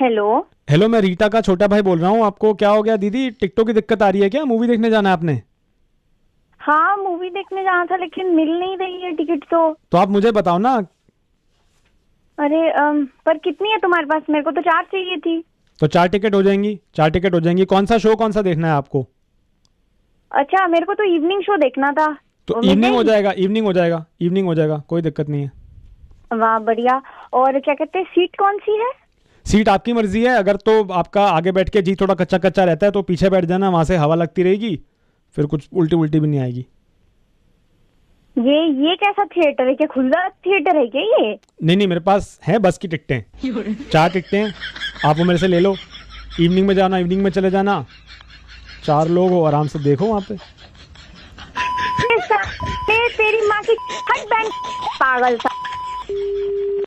hello hello मैं रीता का छोटा भाई बोल रहा हूँ आपको क्या हो गया दीदी टिकटो की दिक्कत आ रही है क्या मूवी देखने जाना है आपने हाँ मूवी देखने जाना था लेकिन मिल नहीं रही है टिकट तो तो आप मुझे बताओ ना अरे अम, पर कितनी है तुम्हारे पास मेरे को तो चार चाहिए थी तो चार टिकट हो जाएंगी चार टिकट हो जाएंगी कौन सा शो कौन सा देखना है आपको अच्छा मेरे को तो इवनिंग शो देखना था तो इवनिंग हो जाएगा इवनिंग हो जाएगा इवनिंग हो जाएगा कोई दिक्कत नहीं है वाह बढ़िया और क्या कहते हैं सीट कौन सी है सीट आपकी मर्जी है अगर तो आपका आगे बैठ के जी थोड़ा कच्चा कच्चा रहता है तो पीछे बैठ जाना वहाँ से हवा लगती रहेगी फिर कुछ उल्टी उल्टी भी नहीं आएगी ये ये कैसा थिएटर है क्या खुला थिएटर है क्या ये नहीं नहीं मेरे पास है बस की टिकटें चार टिकटें आप वो मेरे से ले लो इवनिंग में जाना इवनिंग में चले जाना चार लोग हो आराम से देखो वहाँ पे ते, तेरी माँ की हट पागल सा